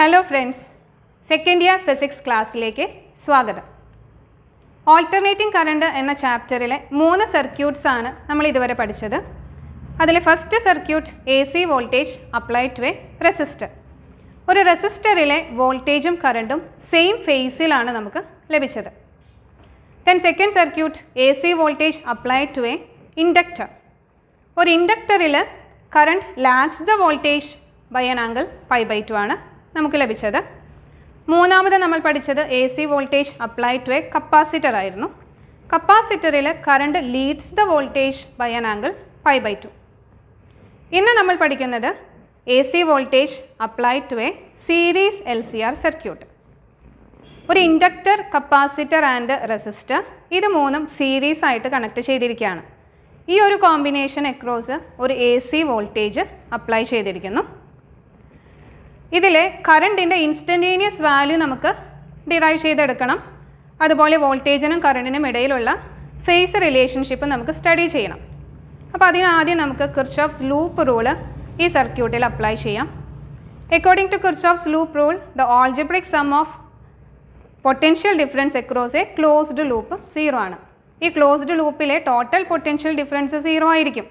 Hello friends second year physics ക്ലാസ്സിലേക്ക് സ്വാഗതം alternating current എന്ന ചാപ്റ്ററിലെ മൂന്ന് സർക്യൂട്ട്സ് ആണ് നമ്മൾ ഇതുവരെ പഠിച്ചത് അതിലെ first circuit A C voltage apply to a resistor ഒരു റെസിസ്റ്ററിലെ വോൾട്ടേജും കറണ്ടും സെയിം ഫേസിലാണ് നമുക്ക് ലഭിച്ചത് then second circuit A C voltage apply to a ഒരു ഇൻഡക്ടറിൽ current lags the voltage by an angle pi by two ആണ് നമുക്ക് ലഭിച്ചത് മൂന്നാമത് നമ്മൾ പഠിച്ചത് A C voltage apply to a capacitor ആയിരുന്നു കപ്പാസിറ്ററിൽ current leads the voltage by an angle pi by two ഇന്ന് നമ്മൾ പഠിക്കുന്നത് A C voltage apply to a series L C R circuit ഒരു ഇൻഡക്റ്റർ കപ്പാസിറ്റർ ആൻഡ് റെസിസ്റ്റർ ഇത് മൂന്നും series ആയിട്ട് connect ചെയ്തിരിക്കുകയാണ് ഈ ഒരു കോമ്പിനേഷൻ അക്രോസ് ഒരു എ സി വോൾട്ടേജ് അപ്ലൈ ചെയ്തിരിക്കുന്നു ഇതിലെ കറണ്ടിൻ്റെ ഇൻസ്റ്റൻറ്റേനിയസ് വാല്യൂ നമുക്ക് ഡിറൈവ് ചെയ്തെടുക്കണം അതുപോലെ വോൾട്ടേജിനും കറണ്ടിനും ഇടയിലുള്ള ഫേസ് റിലേഷൻഷിപ്പ് നമുക്ക് സ്റ്റഡി ചെയ്യണം അപ്പോൾ അതിനാദ്യം നമുക്ക് കിർച്ചോഫ്സ് ലൂപ്പ് റൂള് ഈ സർക്യൂട്ടിൽ അപ്ലൈ ചെയ്യാം according to Kirchhoff's loop rule the algebraic sum of potential difference across a closed loop zero ആണ് ഈ ക്ലോസ്ഡ് ലൂപ്പിലെ ടോട്ടൽ പൊട്ടൻഷ്യൽ ഡിഫറൻസ് സീറോ ആയിരിക്കും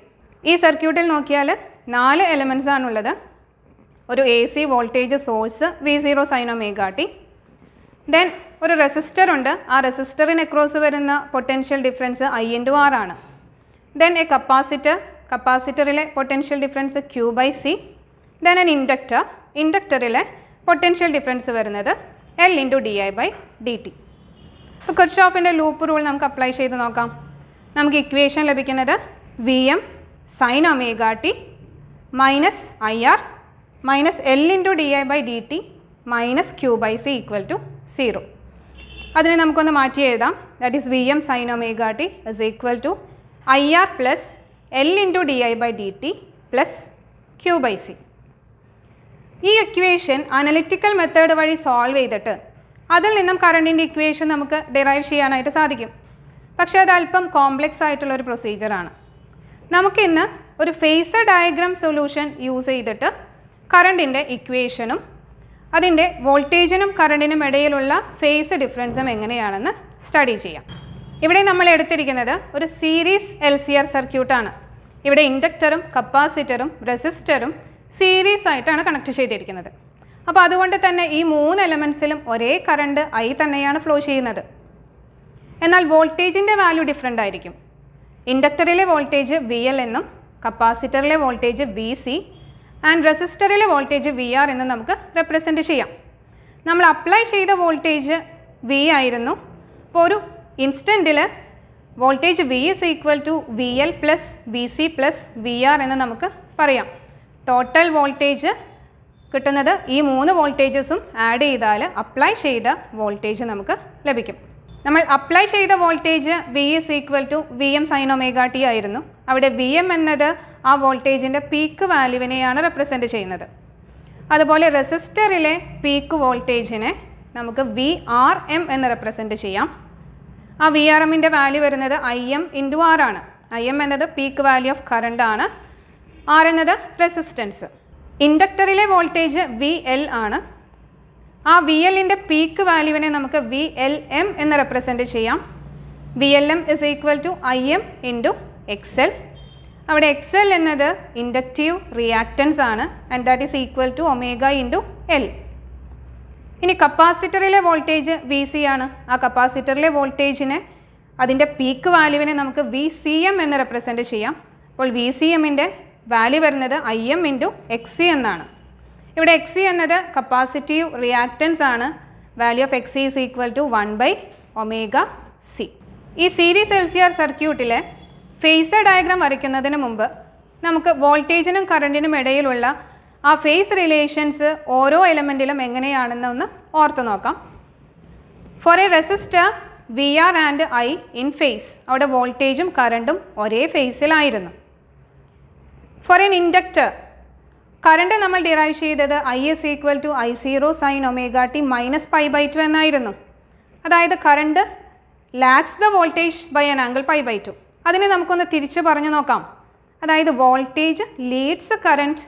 ഈ സർക്യൂട്ടിൽ നോക്കിയാൽ നാല് എലമെൻസ് ആണുള്ളത് ഒരു A C voltage source V zero sine omega T then ഒരു റെസിസ്റ്റർ ഉണ്ട് ആ റെസിസ്റ്ററിന് അക്രോസ് വരുന്ന potential difference I into R ആണ് ദെൻ എ കപ്പാസിറ്റർ കപ്പാസിറ്ററിലെ potential difference Q by C then N inductor ഇൻഡക്ടറിലെ പൊട്ടൻഷ്യൽ ഡിഫറൻസ് വരുന്നത് L into D I by D T ഇപ്പോൾ ഓഫിൻ്റെ ലൂപ്പ് റൂൾ നമുക്ക് അപ്ലൈ ചെയ്ത് നോക്കാം നമുക്ക് ഇക്വേഷൻ ലഭിക്കുന്നത് V M sine omega T minus I R minus L into D I by D T minus Q by C equal to zero അതിനെ നമുക്കൊന്ന് മാറ്റി എഴുതാം that is V M sine omega T is equal to I R plus L into D I by D T plus Q by C ഈ equation analytical method വഴി solve ചെയ്തിട്ട് അതിൽ നിന്നും കറണ്ടിൻ്റെ equation നമുക്ക് ഡിറൈവ് ചെയ്യാനായിട്ട് സാധിക്കും പക്ഷേ അത് അല്പം കോംപ്ലെക്സ് ആയിട്ടുള്ള ഒരു പ്രൊസീജിയറാണ് നമുക്കിന്ന് ഒരു ഫേസർ ഡയഗ്രാം സൊല്യൂഷൻ യൂസ് ചെയ്തിട്ട് കറണ്ടിൻ്റെ ഇക്വേഷനും അതിൻ്റെ വോൾട്ടേജിനും കറണ്ടിനും ഇടയിലുള്ള ഫേസ് ഡിഫറൻസും എങ്ങനെയാണെന്ന് സ്റ്റഡി ചെയ്യാം ഇവിടെ നമ്മൾ എടുത്തിരിക്കുന്നത് ഒരു സീരീസ് എൽ സി ആർ സർക്യൂട്ടാണ് ഇവിടെ ഇൻഡക്ടറും കപ്പാസിറ്ററും റെസിസ്റ്ററും സീരീസ് ആയിട്ടാണ് കണക്ട് ചെയ്തിരിക്കുന്നത് അപ്പോൾ അതുകൊണ്ട് തന്നെ ഈ മൂന്ന് എലമെൻസിലും ഒരേ കറണ്ട് ഐ തന്നെയാണ് ഫ്ലോ ചെയ്യുന്നത് എന്നാൽ വോൾട്ടേജിൻ്റെ വാല്യൂ ഡിഫറെൻ്റ് ആയിരിക്കും ഇൻഡക്ടറിലെ വോൾട്ടേജ് വി എൽ എന്നും കപ്പാസിറ്ററിലെ വോൾട്ടേജ് വി സി ആൻഡ് റെസിസ്റ്ററിലെ വോൾട്ടേജ് വി ആർ എന്ന് നമുക്ക് റെപ്രസെൻറ്റ് ചെയ്യാം നമ്മൾ അപ്ലൈ ചെയ്ത വോൾട്ടേജ് വി ആയിരുന്നു അപ്പോൾ ഒരു ഇൻസ്റ്റൻറ്റിൽ voltage V is equal to V L plus V C plus V R എന്ന് നമുക്ക് പറയാം ടോട്ടൽ വോൾട്ടേജ് കിട്ടുന്നത് ഈ മൂന്ന് വോൾട്ടേജസും ആഡ് ചെയ്താൽ അപ്ലൈ ചെയ്ത വോൾട്ടേജ് നമുക്ക് ലഭിക്കും നമ്മൾ അപ്ലൈ ചെയ്ത voltage V is equal to V M sine omega T ആയിരുന്നു അവിടെ വി എം എന്നത് ആ വോൾട്ടേജിൻ്റെ പീക്ക് വാല്യുവിനെയാണ് റെപ്രസെൻറ്റ് ചെയ്യുന്നത് അതുപോലെ റെസിസ്റ്ററിലെ പീക്ക് വോൾട്ടേജിനെ നമുക്ക് വി ആർ എം എന്ന് റെപ്രസെൻറ്റ് ചെയ്യാം ആ വി ആർ എമ്മിൻ്റെ വാല്യൂ വരുന്നത് ഐ എം ഇൻറ്റു ആർ ആണ് ഐ എം എന്നത് പീക്ക് വാല്യൂ ഓഫ് കറണ്ട് ആണ് ആർ എന്നത് റെസിസ്റ്റൻസ് ഇൻഡക്ടറിലെ വോൾട്ടേജ് വി എൽ ആണ് ആ വി എല്ലിൻ്റെ പീക്ക് വാല്യൂവിനെ നമുക്ക് വി എൽ എം എന്ന് റെപ്രസെൻറ്റ് ചെയ്യാം V L M is equal to I M into X L അവിടെ എക്സ് എൽ എന്നത് ഇൻഡക്റ്റീവ് റിയാക്റ്റൻസ് ആണ് and that is equal to omega into L ഇനി കപ്പാസിറ്ററിലെ വോൾട്ടേജ് വി സി ആണ് ആ കപ്പാസിറ്ററിലെ വോൾട്ടേജിനെ അതിൻ്റെ പീക്ക് വാല്യൂവിനെ നമുക്ക് വി സി എം എന്ന് റെപ്രസെൻ്റ് ചെയ്യാം അപ്പോൾ വി സി എമ്മിൻ്റെ വാല്യൂ വരുന്നത് I M into X C എന്നാണ് ഇവിടെ എക്സ് സി എന്നത് കപ്പാസിറ്റീവ് റിയാക്റ്റൻസ് ആണ് value of X C is equal to one by omega C ഈ സീരീസ് എൽ സി ആർ സർക്യൂട്ടിലെ ഫേസർ ഡയഗ്രാം വരയ്ക്കുന്നതിന് മുമ്പ് നമുക്ക് വോൾട്ടേജിനും കറണ്ടിനും ഇടയിലുള്ള ആ ഫേസ് റിലേഷൻസ് ഓരോ എലമെൻറ്റിലും എങ്ങനെയാണെന്ന് ഒന്ന് ഓർത്തു നോക്കാം for a resistor V R and I in phase അവിടെ വോൾട്ടേജും കറണ്ടും ഒരേ ഫേസിലായിരുന്നു ഫോർ എൻ ഇൻഡക്റ്റർ കറണ്ട് നമ്മൾ ഡിറൈവ് ചെയ്തത് I is equal to I zero sine omega T minus pi by two എന്നായിരുന്നു അതായത് current lags the voltage by an angle pi by two അതിനെ നമുക്കൊന്ന് തിരിച്ചു പറഞ്ഞു നോക്കാം അതായത് voltage leads current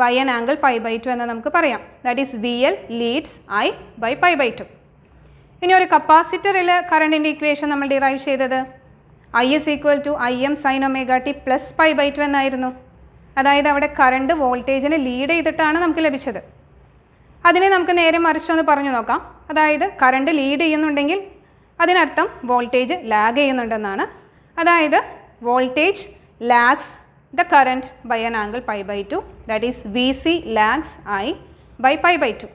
by an angle pi by two എന്ന് നമുക്ക് പറയാം that is V L leads I by pi by two ഇനി ഒരു കപ്പാസിറ്ററിൽ കറണ്ടിൻ്റെ ഇക്വേഷൻ നമ്മൾ ഡിറൈവ് ചെയ്തത് I is equal to I M sine omega T plus pi by two എന്നായിരുന്നു അതായത് അവിടെ കറണ്ട് വോൾട്ടേജിനെ ലീഡ് ചെയ്തിട്ടാണ് നമുക്ക് ലഭിച്ചത് അതിനെ നമുക്ക് നേരെ മറിച്ചൊന്ന് പറഞ്ഞു നോക്കാം അതായത് കറണ്ട് ലീഡ് ചെയ്യുന്നുണ്ടെങ്കിൽ അതിനർത്ഥം വോൾട്ടേജ് ലാഗ് ചെയ്യുന്നുണ്ടെന്നാണ് അതായത് voltage lags the current by an angle pi by two that is V C lags I by pi by two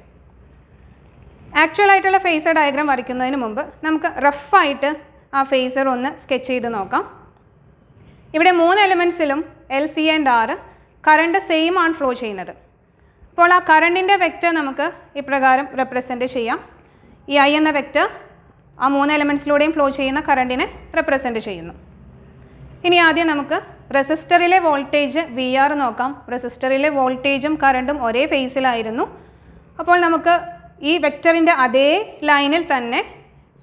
actual ആയിട്ടുള്ള ഫേസർ ഡയഗ്രാം വരയ്ക്കുന്നതിന് മുമ്പ് നമുക്ക് റഫായിട്ട് ആ ഫേസർ ഒന്ന് സ്കെച്ച് ചെയ്ത് നോക്കാം ഇവിടെ മൂന്ന് എലിമെൻസിലും L C and R current same ആണ് ഫ്ലോ ചെയ്യുന്നത് അപ്പോൾ ആ കറണ്ടിൻ്റെ വെക്റ്റർ നമുക്ക് ഇപ്രകാരം റെപ്രസെൻറ്റ് ചെയ്യാം ഈ ഐ എന്ന വെക്റ്റർ ആ മൂന്ന് എലിമെൻസിലൂടെയും ഫ്ലോ ചെയ്യുന്ന കറണ്ടിനെ റെപ്രസെൻറ്റ് ചെയ്യുന്നു ഇനി ആദ്യം നമുക്ക് റെസിസ്റ്ററിലെ വോൾട്ടേജ് വി ആർ നോക്കാം റെസിസ്റ്ററിലെ വോൾട്ടേജും കറണ്ടും ഒരേ ഫേസിലായിരുന്നു അപ്പോൾ നമുക്ക് ഈ വെക്റ്ററിൻ്റെ അതേ ലൈനിൽ തന്നെ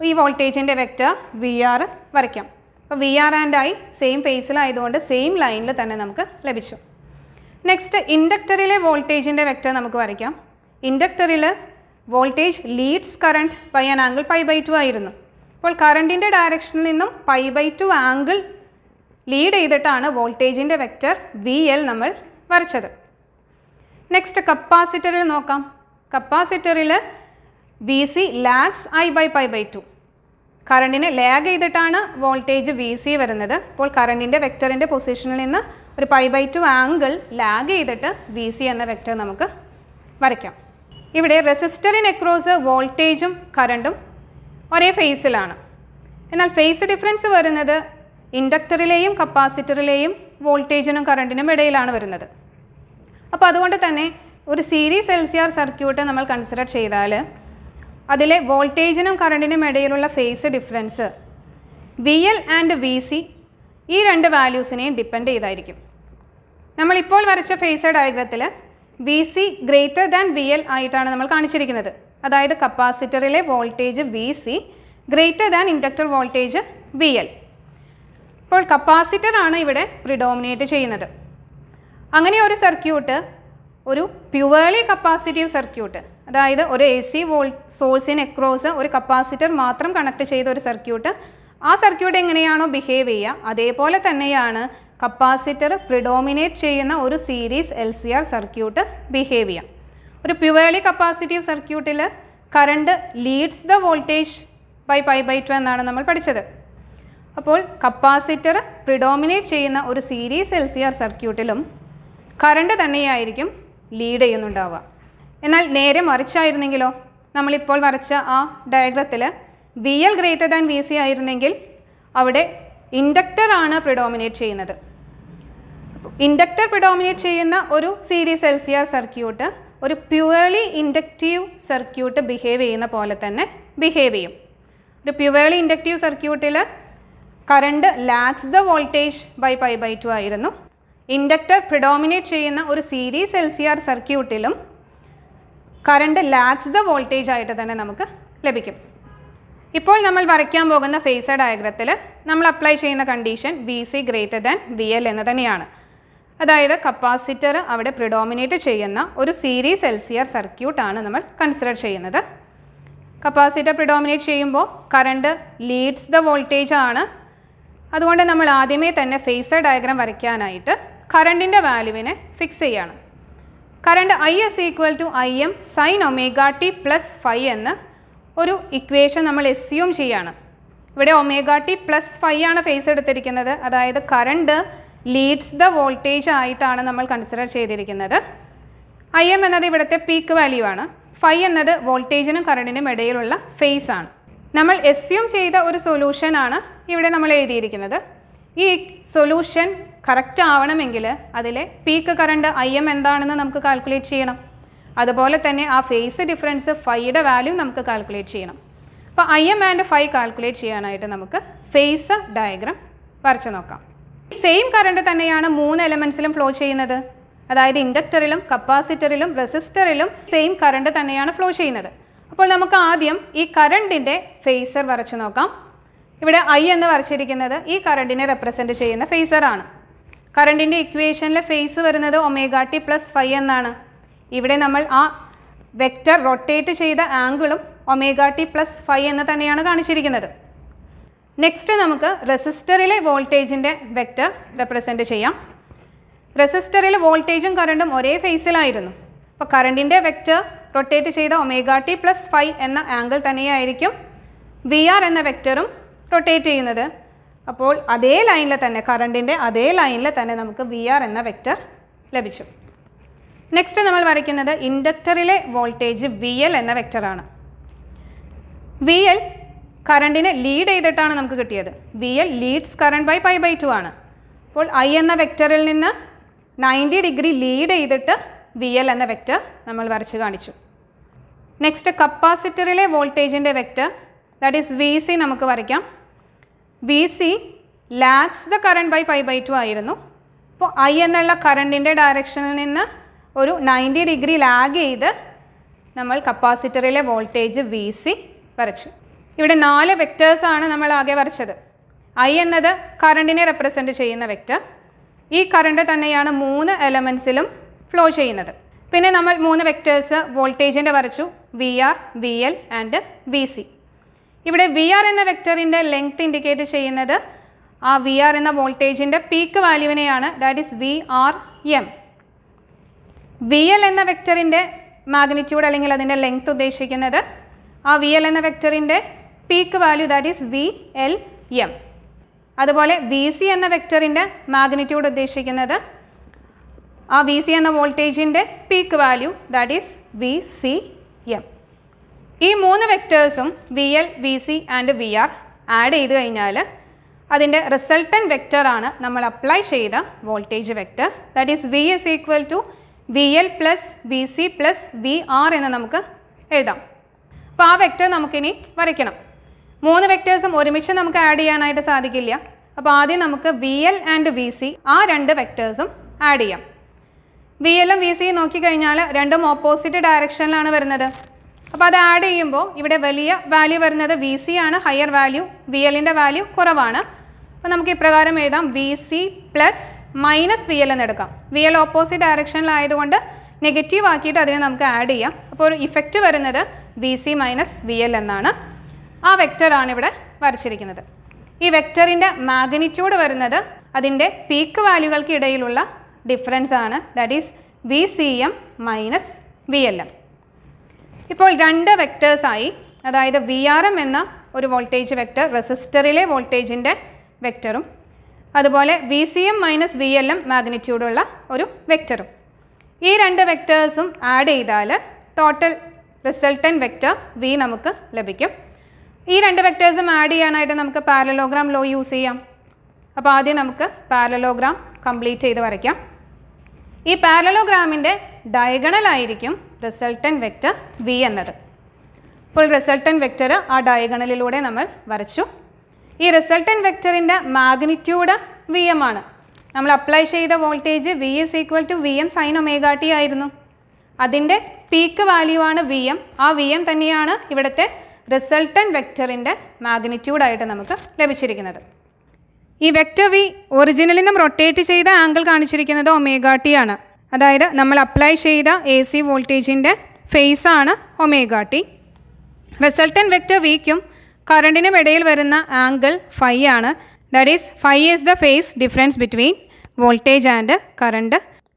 ഈ വോൾട്ടേജിൻ്റെ വെക്റ്റർ വി ആർ വരയ്ക്കാം അപ്പോൾ V R and I same ഫേസിലായതുകൊണ്ട് സെയിം ലൈനിൽ തന്നെ നമുക്ക് ലഭിച്ചു നെക്സ്റ്റ് ഇൻഡക്ടറിലെ വോൾട്ടേജിൻ്റെ വെക്റ്റർ നമുക്ക് വരയ്ക്കാം ഇൻഡക്ടറിൽ voltage leads current by an angle pi by two ആയിരുന്നു അപ്പോൾ കറണ്ടിൻ്റെ ഡയറക്ഷനിൽ നിന്നും pi by two angle lead ചെയ്തിട്ടാണ് വോൾട്ടേജിൻ്റെ വെക്റ്റർ വി എൽ നമ്മൾ വരച്ചത് നെക്സ്റ്റ് കപ്പാസിറ്ററിൽ നോക്കാം കപ്പാസിറ്ററിൽ V C lags I by pi by two കറണ്ടിന് ലാഗ് ചെയ്തിട്ടാണ് വോൾട്ടേജ് വി സി വരുന്നത് അപ്പോൾ കറണ്ടിൻ്റെ വെക്റ്ററിൻ്റെ പൊസിഷനിൽ നിന്ന് ഒരു pi by two angle lag ചെയ്തിട്ട് വി സി എന്ന വെക്റ്റർ നമുക്ക് വരയ്ക്കാം ഇവിടെ റെസിസ്റ്ററിന് അക്രോസ് വോൾട്ടേജും കറണ്ടും ഒരേ ഫേസിലാണ് എന്നാൽ ഫേസ് ഡിഫറൻസ് വരുന്നത് ഇൻഡക്ടറിലെയും കപ്പാസിറ്ററിലെയും വോൾട്ടേജിനും കറണ്ടിനും ഇടയിലാണ് വരുന്നത് അപ്പോൾ അതുകൊണ്ട് തന്നെ ഒരു series L C R circuit നമ്മൾ കൺസിഡർ ചെയ്താൽ അതിലെ വോൾട്ടേജിനും കറണ്ടിനും ഇടയിലുള്ള phase difference V L and V C ഈ രണ്ട് വാല്യൂസിനെയും ഡിപ്പെൻഡ് ചെയ്തായിരിക്കും നമ്മളിപ്പോൾ വരച്ച ഫേസ് ഡയഗ്രത്തിൽ V C greater than V L ആയിട്ടാണ് നമ്മൾ കാണിച്ചിരിക്കുന്നത് അതായത് കപ്പാസിറ്ററിലെ voltage V C greater than inductor voltage V L അപ്പോൾ കപ്പാസിറ്റർ ആണ് ഇവിടെ പ്രിഡോമിനേറ്റ് ചെയ്യുന്നത് അങ്ങനെ ഒരു സർക്യൂട്ട് ഒരു പ്യുവർലി കപ്പാസിറ്റീവ് സർക്യൂട്ട് അതായത് ഒരു എ സി വോൾ സോഴ്സിന് അക്രോസ് ഒരു കപ്പാസിറ്റർ മാത്രം കണക്ട് ചെയ്ത ഒരു സർക്യൂട്ട് ആ സർക്യൂട്ട് എങ്ങനെയാണോ ബിഹേവ് ചെയ്യുക അതേപോലെ തന്നെയാണ് കപ്പാസിറ്റർ പ്രിഡോമിനേറ്റ് ചെയ്യുന്ന ഒരു series L C R circuit behave ചെയ്യുക ഒരു പ്യുവർലി കപ്പാസിറ്റീവ് സർക്യൂട്ടിൽ current leads the voltage by pi by two എന്നാണ് നമ്മൾ പഠിച്ചത് അപ്പോൾ കപ്പാസിറ്റർ പ്രിഡോമിനേറ്റ് ചെയ്യുന്ന ഒരു സീരീസ് എൽ സി ആർ സർക്യൂട്ടിലും കറണ്ട് തന്നെയായിരിക്കും ലീഡ് ചെയ്യുന്നുണ്ടാവുക എന്നാൽ നേരെ മറിച്ചായിരുന്നെങ്കിലോ നമ്മളിപ്പോൾ വരച്ച ആ ഡയഗ്രത്തിൽ V L greater than V C ആയിരുന്നെങ്കിൽ അവിടെ ആണ് പ്രിഡോമിനേറ്റ് ചെയ്യുന്നത് ഇൻഡക്റ്റർ പ്രിഡോമിനേറ്റ് ചെയ്യുന്ന ഒരു series L C R circuit ഒരു പ്യുവർലി ഇൻഡക്റ്റീവ് സർക്യൂട്ട് ബിഹേവ് ചെയ്യുന്ന പോലെ തന്നെ ബിഹേവ് ചെയ്യും ഒരു പ്യുവർലി ഇൻഡക്റ്റീവ് സർക്യൂട്ടിൽ current lags the voltage by pi by two ആയിരുന്നു ഇൻഡക്റ്റർ പ്രിഡോമിനേറ്റ് ചെയ്യുന്ന ഒരു സീരീസ് എൽ സി ആർ സർക്യൂട്ടിലും കറണ്ട് ലാക്സ് ദ വോൾട്ടേജ് ആയിട്ട് തന്നെ നമുക്ക് ലഭിക്കും ഇപ്പോൾ നമ്മൾ വരയ്ക്കാൻ പോകുന്ന ഫേസർ ഡയഗ്രത്തിൽ നമ്മൾ അപ്ലൈ ചെയ്യുന്ന condition V C greater than V L എന്ന് തന്നെയാണ് അതായത് കപ്പാസിറ്റർ അവിടെ പ്രിഡോമിനേറ്റ് ചെയ്യുന്ന ഒരു സീരീസ് എൽ സി ആർ സർക്യൂട്ടാണ് നമ്മൾ കൺസിഡർ ചെയ്യുന്നത് കപ്പാസിറ്റർ പ്രിഡോമിനേറ്റ് ചെയ്യുമ്പോൾ കറണ്ട് ലീഡ്സ് ദ വോൾട്ടേജ് ആണ് അതുകൊണ്ട് നമ്മൾ ആദ്യമേ തന്നെ ഫേസർ ഡയഗ്രാം വരയ്ക്കാനായിട്ട് കറണ്ടിൻ്റെ വാല്യൂവിനെ ഫിക്സ് ചെയ്യണം current I is equal to I M sine omega T plus phi എന്ന് ഒരു ഇക്വേഷൻ നമ്മൾ എസ്യൂം ചെയ്യാണ് ഇവിടെ ഒമേഗ ടി പ്ലസ് ഫൈവ് ആണ് ഫേസ് എടുത്തിരിക്കുന്നത് അതായത് കറണ്ട് ലീഡ്സ് ദ വോൾട്ടേജ് ആയിട്ടാണ് നമ്മൾ കൺസിഡർ ചെയ്തിരിക്കുന്നത് ഐ എം എന്നത് ഇവിടുത്തെ പീക്ക് വാല്യൂ ആണ് ഫൈവ് എന്നത് വോൾട്ടേജിനും കറണ്ടിനും ഇടയിലുള്ള ഫേസ് ആണ് നമ്മൾ എസ്യൂം ചെയ്ത ഒരു സൊല്യൂഷനാണ് ഇവിടെ നമ്മൾ എഴുതിയിരിക്കുന്നത് ഈ സൊല്യൂഷൻ കറക്റ്റ് ആവണമെങ്കിൽ അതിലെ പീക്ക് കറണ്ട് ഐ എം എന്താണെന്ന് നമുക്ക് കാൽക്കുലേറ്റ് ചെയ്യണം അതുപോലെ തന്നെ ആ ഫേസ് ഡിഫറൻസ് ഫൈയുടെ വാല്യൂ നമുക്ക് കാൽക്കുലേറ്റ് ചെയ്യണം അപ്പോൾ I M and phi calculate ചെയ്യാനായിട്ട് നമുക്ക് ഫേസ് ഡയഗ്രാം വരച്ചു നോക്കാം സെയിം കറണ്ട് തന്നെയാണ് മൂന്ന് എലമെൻസിലും ഫ്ലോ ചെയ്യുന്നത് അതായത് ഇൻഡക്ടറിലും കപ്പാസിറ്ററിലും റെസിസ്റ്ററിലും സെയിം കറണ്ട് തന്നെയാണ് ഫ്ലോ ചെയ്യുന്നത് അപ്പോൾ നമുക്ക് ആദ്യം ഈ കറണ്ടിൻ്റെ ഫേസർ വരച്ച് നോക്കാം ഇവിടെ ഐ എന്ന് വരച്ചിരിക്കുന്നത് ഈ കറണ്ടിനെ റെപ്രസെൻറ്റ് ചെയ്യുന്ന ഫേസറാണ് കറണ്ടിൻ്റെ ഇക്വേഷനിലെ ഫേസ് വരുന്നത് ഒമേഗ ടി പ്ലസ് ഫൈവ് എന്നാണ് ഇവിടെ നമ്മൾ ആ വെക്റ്റർ റൊട്ടേറ്റ് ചെയ്ത ആംഗിളും ഒമേഗ ടി പ്ലസ് ഫൈവ് എന്ന് തന്നെയാണ് കാണിച്ചിരിക്കുന്നത് നെക്സ്റ്റ് നമുക്ക് റെസിസ്റ്ററിലെ വോൾട്ടേജിൻ്റെ വെക്റ്റർ റെപ്രസെൻറ്റ് ചെയ്യാം റെസിസ്റ്ററിലെ വോൾട്ടേജും കറണ്ടും ഒരേ ഫേസിലായിരുന്നു അപ്പോൾ കറണ്ടിൻ്റെ വെക്റ്റർ റൊട്ടേറ്റ് ചെയ്ത ഒമേഗ ടി പ്ലസ് ഫൈവ് എന്ന ആംഗിൾ തന്നെയായിരിക്കും വി ആർ എന്ന വെക്റ്ററും റൊട്ടേറ്റ് ചെയ്യുന്നത് അപ്പോൾ അതേ ലൈനിൽ തന്നെ കറണ്ടിൻ്റെ അതേ ലൈനിൽ തന്നെ നമുക്ക് വി ആർ എന്ന വെക്റ്റർ ലഭിച്ചു നെക്സ്റ്റ് നമ്മൾ വരയ്ക്കുന്നത് ഇൻഡക്ടറിലെ വോൾട്ടേജ് വി എൽ എന്ന വെക്റ്ററാണ് വി എൽ കറണ്ടിനെ ലീഡ് ചെയ്തിട്ടാണ് നമുക്ക് കിട്ടിയത് V L leads current by pi by two ആണ് അപ്പോൾ ഐ എന്ന വെക്റ്ററിൽ നിന്ന് നയൻറ്റി ഡിഗ്രി ലീഡ് ചെയ്തിട്ട് വി എൽ എന്ന വെക്റ്റർ നമ്മൾ വരച്ച് കാണിച്ചു നെക്സ്റ്റ് കപ്പാസിറ്ററിലെ വോൾട്ടേജിൻ്റെ vector that is V C നമുക്ക് വരയ്ക്കാം V C lags the current by pi by two ആയിരുന്നു അപ്പോൾ ഐ എന്നുള്ള കറണ്ടിൻ്റെ ഡയറക്ഷനിൽ നിന്ന് ഒരു നയൻറ്റി ഡിഗ്രി ലാഗ് ചെയ്ത് നമ്മൾ കപ്പാസിറ്ററിലെ വോൾട്ടേജ് വി സി വരച്ചു ഇവിടെ നാല് ആണ് നമ്മൾ ആകെ വരച്ചത് ഐ എന്നത് കറണ്ടിനെ റെപ്രസെൻറ്റ് ചെയ്യുന്ന വെക്റ്റർ ഈ കറണ്ട് തന്നെയാണ് മൂന്ന് എലമെൻസിലും ഫ്ലോ ചെയ്യുന്നത് പിന്നെ നമ്മൾ മൂന്ന് വെക്റ്റേഴ്സ് വോൾട്ടേജിൻ്റെ വരച്ചു V R V L and V C ഇവിടെ വി ആർ എന്ന വെക്റ്ററിൻ്റെ ലെങ്ത് ഇൻഡിക്കേറ്റ് ചെയ്യുന്നത് ആ വി ആർ എന്ന വോൾട്ടേജിൻ്റെ പീക്ക് വാല്യൂവിനെയാണ് that is V R M V L എന്ന വെക്റ്ററിൻ്റെ മാഗ്നിറ്റ്യൂഡ് അല്ലെങ്കിൽ അതിൻ്റെ ലെങ്ത് ഉദ്ദേശിക്കുന്നത് ആ വി എൽ എന്ന വെക്റ്ററിൻ്റെ peak value that is V L M അതുപോലെ വി സി എന്ന വെക്റ്ററിൻ്റെ മാഗ്നിറ്റ്യൂഡ് ഉദ്ദേശിക്കുന്നത് ആ വി സി എന്ന വോൾട്ടേജിൻ്റെ peak value that is V C M ഈ മൂന്ന് വെക്റ്റേഴ്സും V L V C and V R add ചെയ്ത് കഴിഞ്ഞാൽ അതിൻ്റെ റിസൾട്ടൻ ആണ് നമ്മൾ അപ്ലൈ ചെയ്ത voltage vector that is V S equal to V L plus V C plus V R എന്ന് നമുക്ക് എഴുതാം അപ്പോൾ ആ വെക്റ്റർ നമുക്കിനി വരയ്ക്കണം മൂന്ന് വെക്റ്റേഴ്സും ഒരുമിച്ച് നമുക്ക് ആഡ് ചെയ്യാനായിട്ട് സാധിക്കില്ല അപ്പോൾ ആദ്യം നമുക്ക് V L and V C ആ രണ്ട് വെക്റ്റേഴ്സും ആഡ് ചെയ്യാം വി എല്ലും വി സിയും നോക്കിക്കഴിഞ്ഞാൽ രണ്ടും ഓപ്പോസിറ്റ് ഡയറക്ഷനിലാണ് വരുന്നത് അപ്പോൾ അത് ആഡ് ചെയ്യുമ്പോൾ ഇവിടെ വലിയ വാല്യൂ വരുന്നത് വി സി ആണ് ഹയർ വാല്യൂ വി എല്ലിൻ്റെ വാല്യൂ കുറവാണ് അപ്പോൾ നമുക്ക് ഇപ്രകാരം എഴുതാം V C plus minus V L എന്നെടുക്കാം വി എൽ ഓപ്പോസിറ്റ് ഡയറക്ഷനിലായതുകൊണ്ട് നെഗറ്റീവ് ആക്കിയിട്ട് അതിനെ നമുക്ക് ആഡ് ചെയ്യാം അപ്പോൾ ഒരു ഇഫക്റ്റ് വരുന്നത് V C minus V L എന്നാണ് ആ വെക്റ്ററാണ് ഇവിടെ വരച്ചിരിക്കുന്നത് ഈ വെക്റ്ററിൻ്റെ മാഗ്നിറ്റ്യൂഡ് വരുന്നത് അതിൻ്റെ പീക്ക് വാല്യൂകൾക്ക് ഇടയിലുള്ള ഡിഫറൻസ് ആണ് that is V C M minus V L M ഇപ്പോൾ രണ്ട് വെക്റ്റേഴ്സായി അതായത് വി ആർ എം എന്ന ഒരു വോൾട്ടേജ് വെക്റ്റർ റെസിസ്റ്ററിലെ വോൾട്ടേജിൻ്റെ വെക്റ്ററും അതുപോലെ V C M minus V L M മാഗ്നിറ്റ്യൂഡുള്ള ഒരു വെക്റ്ററും ഈ രണ്ട് വെക്റ്റേഴ്സും ആഡ് ചെയ്താൽ ടോട്ടൽ റിസൾട്ടൻ വെക്റ്റർ വി നമുക്ക് ലഭിക്കും ഈ രണ്ട് വെക്റ്റേഴ്സും ആഡ് ചെയ്യാനായിട്ട് നമുക്ക് പാരലോഗ്രാം ലോ യൂസ് ചെയ്യാം അപ്പോൾ ആദ്യം നമുക്ക് പാരലോഗ്രാം കംപ്ലീറ്റ് ചെയ്ത് വരയ്ക്കാം ഈ പാരലോഗ്രാമിൻ്റെ ഡയഗണൽ ആയിരിക്കും റിസൾട്ടൻ വെക്റ്റർ വി എന്നത് ഇപ്പോൾ റിസൾട്ടൻ വെക്റ്റർ ആ ഡയഗണലിലൂടെ നമ്മൾ വരച്ചു ഈ റിസൾട്ടൻ വെക്റ്ററിൻ്റെ മാഗ്നിറ്റ്യൂഡ് വി എം ആണ് നമ്മൾ അപ്ലൈ ചെയ്ത voltage V S equal to V M sine omega T ആയിരുന്നു അതിൻ്റെ പീക്ക് വാല്യൂ ആണ് വി എം ആ വി എം തന്നെയാണ് ഇവിടുത്തെ റിസൾട്ടൻ വെക്റ്ററിൻ്റെ മാഗ്നിറ്റ്യൂഡായിട്ട് നമുക്ക് ലഭിച്ചിരിക്കുന്നത് ഈ വെക്റ്റർ വി ഒറിജിനലിൽ നിന്നും റൊട്ടേറ്റ് ചെയ്ത ആംഗിൾ കാണിച്ചിരിക്കുന്നത് ഒമേഗ ടി ആണ് അതായത് നമ്മൾ അപ്ലൈ ചെയ്ത എ സി വോൾട്ടേജിൻ്റെ ആണ് ഒമേഗ ടി റിസൾട്ടൻ വെക്റ്റർ വിക്കും കറണ്ടിനും ഇടയിൽ വരുന്ന ആംഗിൾ ഫൈ ആണ് that is phi is the phase difference between voltage and current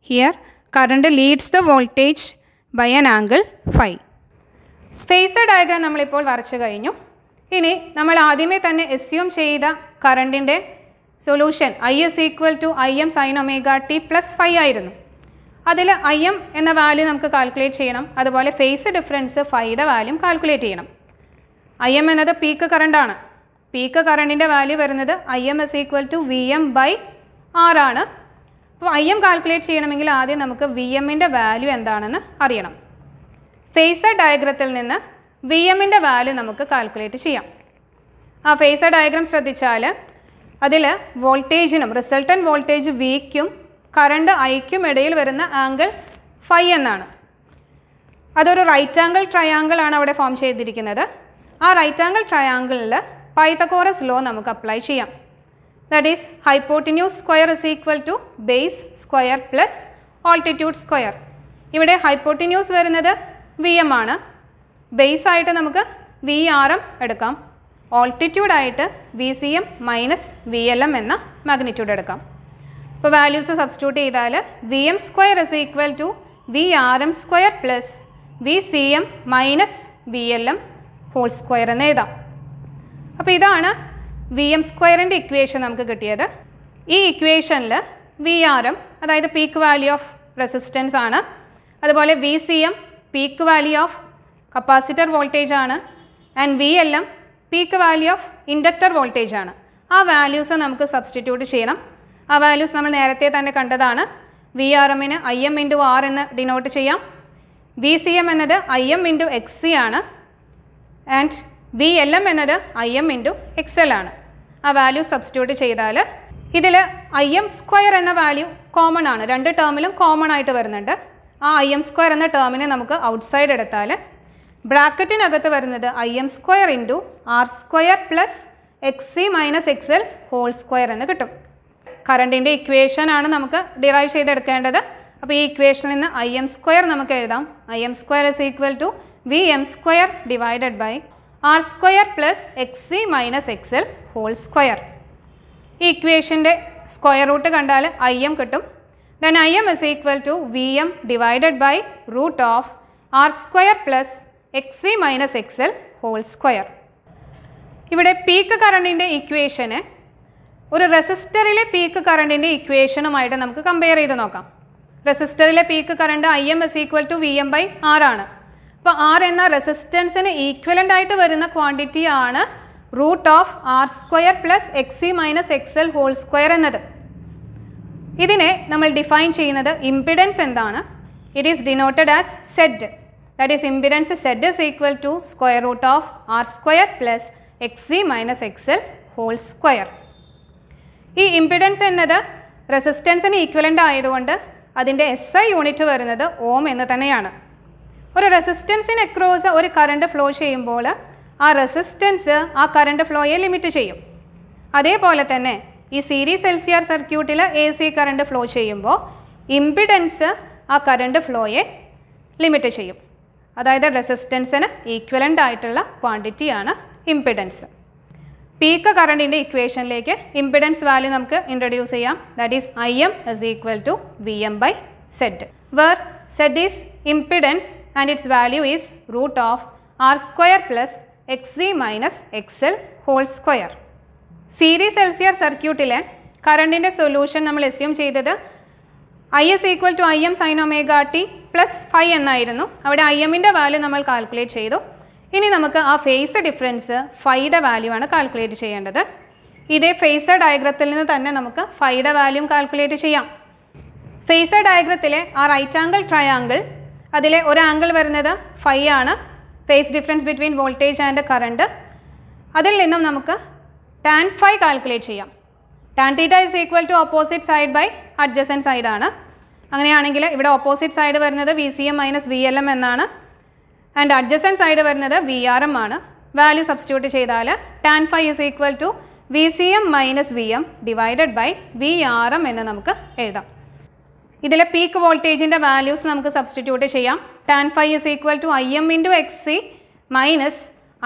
here current leads the voltage by an angle phi phasor diagram നമ്മളിപ്പോൾ വരച്ചു കഴിഞ്ഞു ഇനി നമ്മൾ ആദ്യമേ തന്നെ എസ്യൂം ചെയ്ത കറണ്ടിൻ്റെ solution I is equal to I M sine omega T plus phi ആയിരുന്നു അതിൽ ഐ എം എന്ന വാല്യൂ നമുക്ക് കാൽക്കുലേറ്റ് ചെയ്യണം അതുപോലെ ഫേസ് ഡിഫറൻസ് ഫൈയുടെ വാല്യൂ കാൽക്കുലേറ്റ് ചെയ്യണം ഐ എം എന്നത് പീക്ക് കറണ്ടാണ് പീക്ക് കറണ്ടിൻ്റെ വാല്യൂ വരുന്നത് I M is equal to V M by R ആണ് അപ്പോൾ ഐ എം കാൽക്കുലേറ്റ് ചെയ്യണമെങ്കിൽ ആദ്യം നമുക്ക് വി എമ്മിൻ്റെ വാല്യൂ എന്താണെന്ന് അറിയണം ഫേസർ ഡയഗ്രത്തിൽ നിന്ന് വി എമ്മിൻ്റെ വാല്യൂ നമുക്ക് കാൽക്കുലേറ്റ് ചെയ്യാം ആ ഫേസർ ഡയഗ്രാം ശ്രദ്ധിച്ചാൽ അതിൽ വോൾട്ടേജിനും റിസൾട്ടൻ വോൾട്ടേജ് വിക്കും കറണ്ട് ഐക്കും ഇടയിൽ വരുന്ന ആംഗിൾ ഫൈ എന്നാണ് അതൊരു റൈറ്റ് ആംഗിൾ ട്രയാംഗിൾ ആണ് അവിടെ ഫോം ചെയ്തിരിക്കുന്നത് ആ റൈറ്റ് ആംഗിൾ ട്രയാംഗിളിൽ പൈതക്കോറസ് ലോ നമുക്ക് അപ്ലൈ ചെയ്യാം that is hypotenuse square is equal to base square plus altitude square ഇവിടെ ഹൈപ്പോട്ടിന്യൂസ് വരുന്നത് വി എം ആണ് ബേസ് ആയിട്ട് നമുക്ക് വി ആർ എം എടുക്കാം ഓൾട്ടിറ്റ്യൂഡായിട്ട് V C M minus V L M എന്ന മാഗ്നിറ്റ്യൂഡ് എടുക്കാം ഇപ്പോൾ വാല്യൂസ് സബ്സ്റ്റിറ്റ്യൂട്ട് ചെയ്താൽ V M square is equal to V R M square plus V C M minus V L M whole square എന്ന് എഴുതാം അപ്പോൾ ഇതാണ് വി എം സ്ക്വയറിൻ്റെ equation നമുക്ക് കിട്ടിയത് ഈ ഇക്വേഷനിൽ വി ആർ എം അതായത് പീക്ക് വാല്യൂ ഓഫ് റെസിസ്റ്റൻസ് ആണ് അതുപോലെ V C M peak value of capacitor voltage ആണ് and V L M peak value of inductor voltage ആണ് ആ വാല്യൂസ് നമുക്ക് സബ്സ്റ്റിറ്റ്യൂട്ട് ചെയ്യണം ആ വാല്യൂസ് നമ്മൾ നേരത്തെ തന്നെ കണ്ടതാണ് വി ആർ എമ്മിന് ഐ എം ഇൻറ്റു ആർ എന്ന് ഡിനോട്ട് ചെയ്യാം വി സി എം എന്നത് I M into X C ആണ് ആൻഡ് വി എൽ എം എന്നത് I M into X L ആണ് ആ വാല്യൂ സബ്സ്റ്റിറ്റ്യൂട്ട് ചെയ്താൽ ഇതിൽ ഐ എം സ്ക്വയർ എന്ന വാല്യൂ കോമൺ ആണ് രണ്ട് ടേമിലും കോമൺ ആയിട്ട് വരുന്നുണ്ട് ആ ഐ എം സ്ക്വയർ എന്ന ടേമിനെ നമുക്ക് ഔട്ട്സൈഡ് എടുത്താൽ ബ്രാക്കറ്റിനകത്ത് വരുന്നത് I M square into R square plus X C minus X L whole square എന്ന് കിട്ടും കറണ്ടിൻ്റെ ഇക്വേഷനാണ് നമുക്ക് ഡിറൈവ് ചെയ്തെടുക്കേണ്ടത് അപ്പോൾ ഈ ഇക്വേഷനിൽ നിന്ന് ഐ എം സ്ക്വയർ നമുക്ക് എഴുതാം I M square is equal to V M square divided by R square plus X C minus X L whole square ഈ ഇക്വേഷൻ്റെ സ്ക്വയർ റൂട്ട് കണ്ടാൽ ഐ എം കിട്ടും then I M is equal to V M divided by root of R square plus X C minus X L whole square ഇവിടെ peak കറണ്ടിൻ്റെ ഇക്വേഷന് ഒരു റെസിസ്റ്ററിലെ peak കറണ്ടിൻ്റെ ഇക്വേഷനുമായിട്ട് നമുക്ക് കമ്പയർ ചെയ്ത് നോക്കാം റെസിസ്റ്ററിലെ peak current I M is equal to V M by R ആണ് അപ്പോൾ ആർ എന്ന റെസിസ്റ്റൻസിന് ഈക്വലൻ്റ് ആയിട്ട് വരുന്ന ക്വാണ്ടിറ്റി ആണ് root of R square plus X C minus X L whole square എന്നത് ഇതിനെ നമ്മൾ ഡിഫൈൻ ചെയ്യുന്നത് ഇമ്പിഡൻസ് എന്താണ് it is denoted as Z that is impedance Z is equal to square root of R square plus XC minus XL whole square. ഈ impedance എന്നത് റെസിസ്റ്റൻസിന് equivalent ആയതുകൊണ്ട് അതിൻ്റെ എസ് ഐ യൂണിറ്റ് വരുന്നത് ഓം എന്ന് തന്നെയാണ് ഒരു റെസിസ്റ്റൻസിന് അക്രോസ് ഒരു കറണ്ട് ഫ്ലോ ചെയ്യുമ്പോൾ ആ റെസിസ്റ്റൻസ് ആ കറണ്ട് ഫ്ലോയെ ലിമിറ്റ് ചെയ്യും അതേപോലെ തന്നെ ഈ സീരീസ് എൽ സി ആർ സർക്യൂട്ടിൽ എ സി കറണ്ട് ഫ്ലോ ചെയ്യുമ്പോൾ ഇമ്പിഡൻസ് ആ കറണ്ട് ഫ്ലോയെ ലിമിറ്റ് ചെയ്യും അതായത് റെസിസ്റ്റൻസിന് ഈക്വലൻ്റ് ആയിട്ടുള്ള ക്വാണ്ടിറ്റിയാണ് ഇമ്പിഡൻസ് പീക്ക് കറണ്ടിൻ്റെ ഇക്വേഷനിലേക്ക് ഇമ്പിഡൻസ് വാല്യൂ നമുക്ക് ഇൻട്രൊഡ്യൂസ് ചെയ്യാം that is I M is equal to V M by Z where Z is impedance and its value is root of R square plus X C minus X L whole square series L C R സർക്യൂട്ടിലെ കറണ്ടിൻ്റെ solution നമ്മൾ assume ചെയ്തത് I is equal to I M sine omega T plus phi എന്നായിരുന്നു അവിടെ I എമ്മിൻ്റെ value നമ്മൾ calculate ചെയ്തു ഇനി നമുക്ക് ആ ഫേസ് ഡിഫറൻസ് ഫൈയുടെ വാല്യൂ ആണ് കാൽക്കുലേറ്റ് ചെയ്യേണ്ടത് ഇതേ ഫേസ് ഡയഗ്രത്തിൽ നിന്ന് തന്നെ നമുക്ക് ഫൈയുടെ വാല്യൂം കാൽക്കുലേറ്റ് ചെയ്യാം ഫേസ് ഡയഗ്രത്തിലെ ആ റൈറ്റ് ആംഗിൾ ട്രയാങ്കിൾ അതിലെ ഒരു ആംഗിൾ വരുന്നത് ഫൈ ആണ് phase difference between voltage and current അതിൽ നിന്നും നമുക്ക് ടാൻ ഫൈ കാൽക്കുലേറ്റ് ചെയ്യാം tan theta is equal to opposite side by adjacent സൈഡാണ് അങ്ങനെയാണെങ്കിൽ ഇവിടെ ഓപ്പോസിറ്റ് സൈഡ് വരുന്നത് V C M minus V L M എന്നാണ് ആൻഡ് അഡ്ജസ്റ്റൻ സൈഡ് വരുന്നത് വി ആർ എം ആണ് വാല്യൂ സബ്സ്റ്റിറ്റ്യൂട്ട് ചെയ്താൽ tan phi is equal to V C M minus V M divided by V R M എന്ന് നമുക്ക് എഴുതാം ഇതിലെ peak വോൾട്ടേജിൻ്റെ values നമുക്ക് സബ്സ്റ്റിറ്റ്യൂട്ട് ചെയ്യാം tan phi is equal to I M into X C minus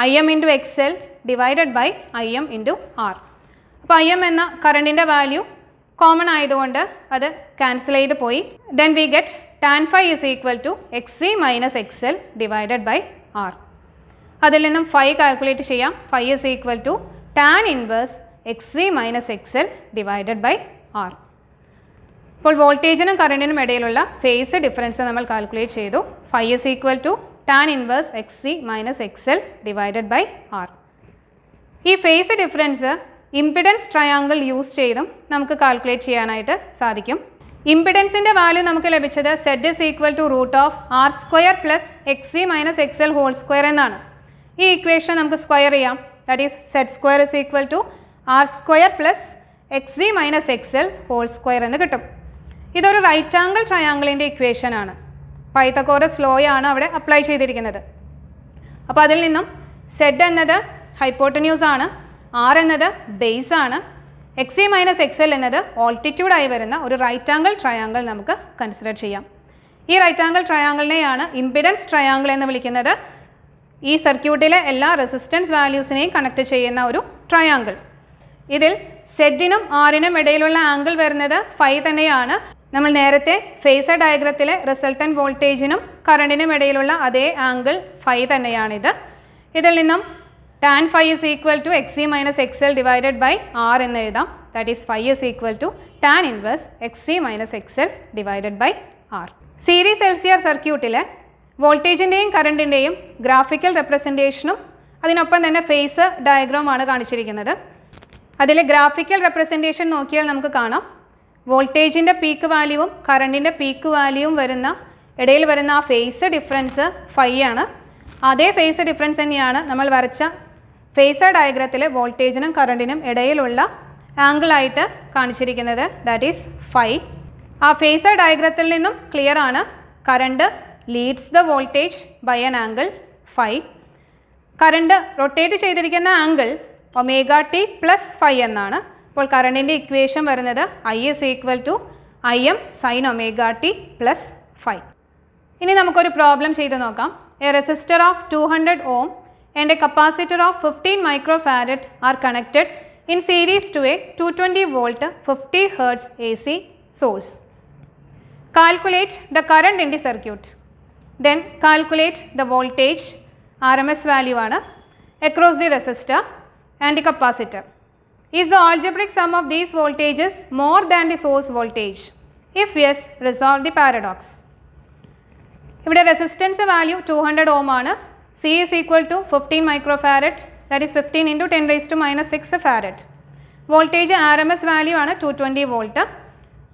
I M into X L divided by I M into R അപ്പോൾ I M എന്ന കറണ്ടിൻ്റെ വാല്യൂ കോമൺ ആയതുകൊണ്ട് അത് ക്യാൻസൽ ചെയ്ത് പോയി then we get tan phi is equal to X C minus X L divided by R അതിൽ നിന്നും phi calculate ചെയ്യാം phi is equal to tan inverse X C minus X L divided by R ഇപ്പോൾ വോൾട്ടേജിനും കറണ്ടിനും ഇടയിലുള്ള phase difference നമ്മൾ calculate ചെയ്തു phi is equal to tan inverse X C minus X L divided by R ഈ phase difference impedance triangle use ചെയ്തും നമുക്ക് calculate ചെയ്യാനായിട്ട് സാധിക്കും ഇമ്പിഡൻസിൻ്റെ വാല്യൂ നമുക്ക് ലഭിച്ചത് Z is equal to root of R square plus X C minus X L whole square എന്നാണ് ഈ ഇക്വേഷൻ നമുക്ക് സ്ക്വയർ ചെയ്യാം that is Z square is equal to R square plus X C minus X L whole square എന്ന് കിട്ടും ഇതൊരു right angle ട്രയാങ്കിളിൻ്റെ ഇക്വേഷനാണ് പൈത്തക്കോറസ് ലോയാണ് അവിടെ apply ചെയ്തിരിക്കുന്നത് അപ്പോൾ അതിൽ നിന്നും സെഡ് എന്നത് ഹൈപ്പോട്ടന്യൂസ് ആണ് ആർ എന്നത് ബേസ് ആണ് X A minus X L എന്നത് ഓൾട്ടിറ്റ്യൂഡായി വരുന്ന ഒരു റൈറ്റ് ആംഗിൾ ട്രയാങ്കിൾ നമുക്ക് കൺസിഡർ ചെയ്യാം ഈ റൈറ്റ് ആംഗിൾ ട്രയാങ്കിളിനെയാണ് ഇമ്പിഡൻസ് ട്രയാങ്കിൾ എന്ന് വിളിക്കുന്നത് ഈ സർക്യൂട്ടിലെ എല്ലാ റെസിസ്റ്റൻസ് വാല്യൂസിനെയും കണക്ട് ചെയ്യുന്ന ഒരു ട്രയാങ്കിൾ ഇതിൽ സെഡിനും ആറിനും ഇടയിലുള്ള ആംഗിൾ വരുന്നത് ഫൈ തന്നെയാണ് നമ്മൾ നേരത്തെ ഫേസർ ഡയഗ്രത്തിലെ റിസൾട്ടൻ വോൾട്ടേജിനും കറണ്ടിനും ഇടയിലുള്ള അതേ ആംഗിൾ ഫൈ തന്നെയാണിത് ഇതിൽ നിന്നും tan phi is equal to X C minus X L divided by R എന്ന് എഴുതാം that is phi is equal to tan inverse X C minus X L divided by R series L C R സർക്യൂട്ടിലെ വോൾട്ടേജിൻ്റെയും കറണ്ടിൻ്റെയും graphical റെപ്രസെൻറ്റേഷനും അതിനൊപ്പം തന്നെ face ഡയഗ്രാമാണ് കാണിച്ചിരിക്കുന്നത് അതിലെ graphical representation നോക്കിയാൽ നമുക്ക് കാണാം വോൾട്ടേജിൻ്റെ പീക്ക് വാല്യൂവും കറണ്ടിൻ്റെ പീക്ക് വാല്യൂവും വരുന്ന ഇടയിൽ വരുന്ന ആ ഫേസ് ഡിഫറൻസ് ഫൈ ആണ് അതേ ഫേസ് ഡിഫറൻസ് തന്നെയാണ് നമ്മൾ വരച്ച ഫേസർ ഡയഗ്രത്തിൽ വോൾട്ടേജിനും കറണ്ടിനും ഇടയിലുള്ള ആംഗിളായിട്ട് കാണിച്ചിരിക്കുന്നത് ദാറ്റ് ഈസ് ഫൈ ആ ഫേസർ ഡയഗ്രത്തിൽ നിന്നും ക്ലിയർ ആണ് current leads the voltage by an angle phi current rotate ചെയ്തിരിക്കുന്ന angle omega T plus phi എന്നാണ് അപ്പോൾ കറണ്ടിൻ്റെ ഇക്വേഷൻ വരുന്നത് I is equal to I M sine omega T plus phi ഇനി നമുക്കൊരു പ്രോബ്ലം ചെയ്ത് നോക്കാം a resistor of two hundred ohm and a capacitor of 15 microfarad are connected in series to a 220 volt 50 Hz AC source. Calculate the current in the circuit. Then calculate the voltage RMS value across the resistor and the capacitor. Is the algebraic sum of these voltages more than the source voltage? If yes, resolve the paradox. ഇവിടെ resistance resistance value 200 ohm ആണ് C is equal to 15 microfarad that is 15 into 10 raised to minus 6 farad. Voltage RMS value ആണ് 220 volt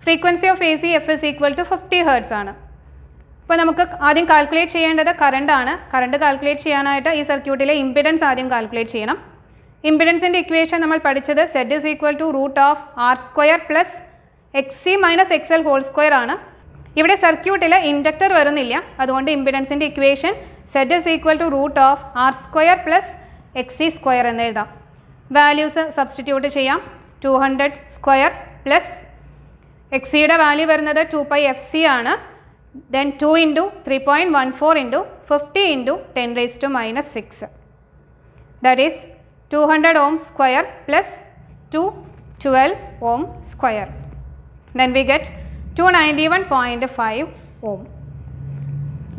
frequency of A C F is equal to fifty hertz ആണ് അപ്പോൾ നമുക്ക് ആദ്യം calculate ചെയ്യേണ്ടത് current ആണ് current calculate ചെയ്യാനായിട്ട് ഈ സർക്യൂട്ടിലെ ഇമ്പിഡൻസ് ആദ്യം കാൽക്കുലേറ്റ് ചെയ്യണം ഇമ്പിഡൻസിൻ്റെ ഇക്വേഷൻ നമ്മൾ പഠിച്ചത് Z is equal to root of R square plus X C minus X L whole square ആണ് ഇവിടെ സർക്യൂട്ടിൽ ഇൻഡക്ടർ വരുന്നില്ല അതുകൊണ്ട് ഇമ്പിഡൻസിൻ്റെ equation Z is equal to root of R square plus X E square എന്ന് എഴുതാം വാല്യൂസ് സബ്സ്റ്റിറ്റ്യൂട്ട് ചെയ്യാം two hundred square plus എക്സിയുടെ വാല്യൂ വരുന്നത് ടു പൈ എഫ് സി ആണ് then two into three point one four into fifty into ten raise to minus six that is two hundred ohm square plus two twelve ohm square then we get two ninety one point five ohm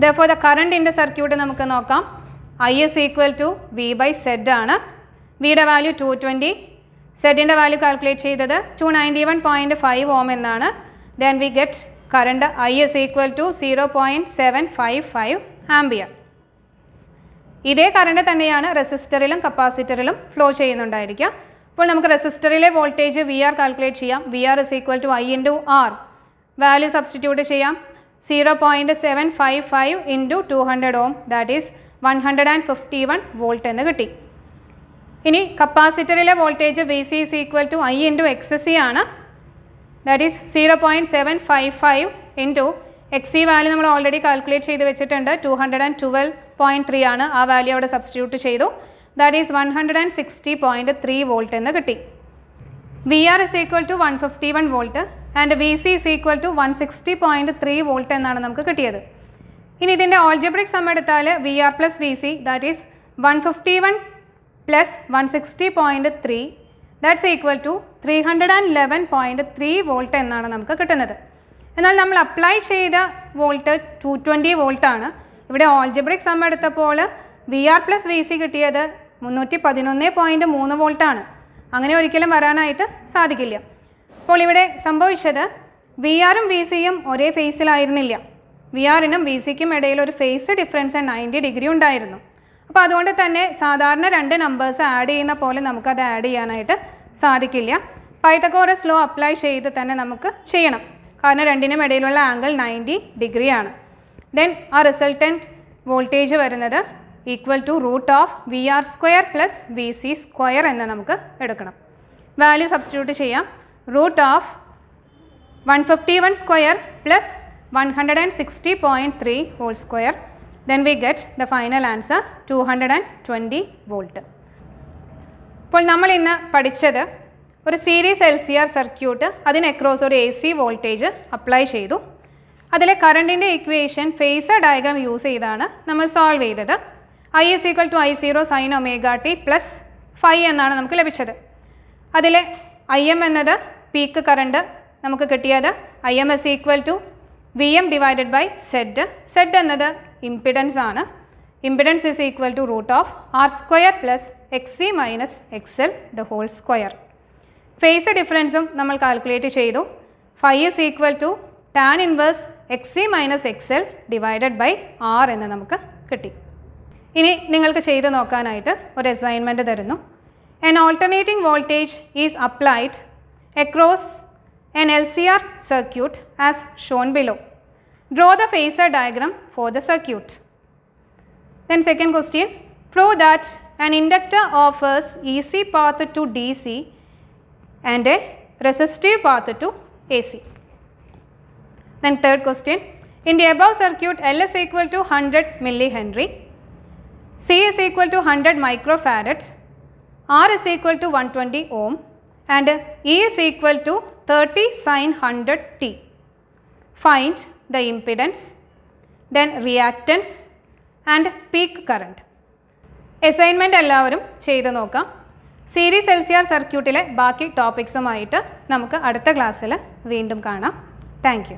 ദോർ the current in circuit നമുക്ക് നോക്കാം I is equal to V by Z ആണ് വിയുടെ value two twenty സെഡിൻ്റെ value calculate ചെയ്തത് two ninety one point five ohm എന്നാണ് then we get current I is equal to zero point seven five five ampere ഇതേ current തന്നെയാണ് റെസിസ്റ്ററിലും കപ്പാസിറ്ററിലും flow ചെയ്യുന്നുണ്ടായിരിക്കുക അപ്പോൾ നമുക്ക് റെസിസ്റ്ററിലെ വോൾട്ടേജ് വി ആർ കാൽക്കുലേറ്റ് ചെയ്യാം V R is equal to I into R value substitute ചെയ്യാം zero point seven five five into two hundred ohm that is one hundred and fifty one volt എന്ന് കിട്ടി ഇനി കപ്പാസിറ്ററിലെ voltage V C is equal to I into X C ആണ് that is zero point seven five five into X C value നമ്മൾ already calculate ചെയ്ത് വെച്ചിട്ടുണ്ട് two hundred and twelve point three ആണ് ആ വാല്യൂ അവിടെ സബ്സ്റ്റിറ്റ്യൂട്ട് ചെയ്തു that is one hundred and sixty point three volt എന്ന് കിട്ടി V R is equal to one fifty one volt and V C is equal to one sixty point three volt എന്നാണ് നമുക്ക് കിട്ടിയത് ഇനി ഇതിൻ്റെ algebraic sum എടുത്താൽ V R plus V C that is one fifty one plus one sixty point three that's equal to three hundred and eleven point three volt എന്നാണ് നമുക്ക് കിട്ടുന്നത് എന്നാൽ നമ്മൾ അപ്ലൈ ചെയ്ത വോൾട്ട് ടു ട്വൻറ്റി വോൾട്ടാണ് ഇവിടെ algebraic sum എടുത്തപ്പോൾ V R plus V C കിട്ടിയത് മുന്നൂറ്റി പതിനൊന്ന് പോയിൻറ്റ് മൂന്ന് വോൾട്ടാണ് അങ്ങനെ ഒരിക്കലും വരാനായിട്ട് സാധിക്കില്ല അപ്പോൾ ഇവിടെ സംഭവിച്ചത് വി ആറും വി സിയും ഒരേ ഫേസിലായിരുന്നില്ല വി ആറിനും വി സിക്കും ഇടയിൽ ഒരു ഫേസ് ഡിഫറൻസ് നയൻറ്റി ഡിഗ്രി ഉണ്ടായിരുന്നു അപ്പോൾ അതുകൊണ്ട് തന്നെ സാധാരണ രണ്ട് നമ്പേഴ്സ് ആഡ് ചെയ്യുന്ന പോലെ നമുക്കത് ആഡ് ചെയ്യാനായിട്ട് സാധിക്കില്ല പൈത്തക്കോറസ് ലോ അപ്ലൈ ചെയ്ത് തന്നെ നമുക്ക് ചെയ്യണം കാരണം രണ്ടിനും ഇടയിലുള്ള ആംഗിൾ നയൻറ്റി ഡിഗ്രിയാണ് ദെൻ ആ റിസൾട്ടൻറ്റ് വോൾട്ടേജ് വരുന്നത് equal to root of V R square plus V C square എന്ന് നമുക്ക് എടുക്കണം വാല്യൂ സബ്സ്റ്റിറ്റ്യൂട്ട് ചെയ്യാം root of 151 square plus 160.3 whole square then we get the final answer 220 volt. അപ്പോൾ നമ്മൾ ഇന്ന് പഠിച്ചത് ഒരു series L C R circuit അതിന് അക്രോസ് ഒരു എ സി വോൾട്ടേജ് അപ്ലൈ ചെയ്തു അതിലെ കറണ്ടിൻ്റെ ഇക്വേഷൻ ഫേസർ ഡയഗ്രാം യൂസ് ചെയ്താണ് നമ്മൾ സോൾവ് ചെയ്തത് I is equal to I zero sine omega T plus phi എന്നാണ് നമുക്ക് ലഭിച്ചത് അതിലെ ഐ എം എന്നത് പീക്ക് കറണ്ട് നമുക്ക് കിട്ടിയത് I M is equal to V M divided by Z Z എന്നത് ഇംപിഡൻസ് ആണ് impedance is equal to root of R square plus X C minus X L the whole square phase ഡിഫറൻസും നമ്മൾ calculate ചെയ്തു phi is equal to tan inverse X C minus X L divided by R എന്ന് നമുക്ക് കിട്ടി ഇനി നിങ്ങൾക്ക് ചെയ്ത് നോക്കാനായിട്ട് ഒരു അസൈൻമെൻറ്റ് തരുന്നു an alternating voltage is applied across an LCR circuit as shown below. Draw the phasor diagram for the circuit. Then second question, prove that an inductor offers AC path to DC and a resistive path to AC. Then third question, in the above circuit L is equal to 100 millihenry, C is equal to 100 microfarad, R is equal to 120 ohm and E is equal to 30 sin 100 t. Find the impedance, then reactance and peak current. Assignment എല്ലാവരും ചെയ്തു നോക്കാം series L C R സർക്യൂട്ടിലെ ബാക്കി ടോപ്പിക്സുമായിട്ട് നമുക്ക് അടുത്ത ക്ലാസ്സിൽ വീണ്ടും കാണാം താങ്ക്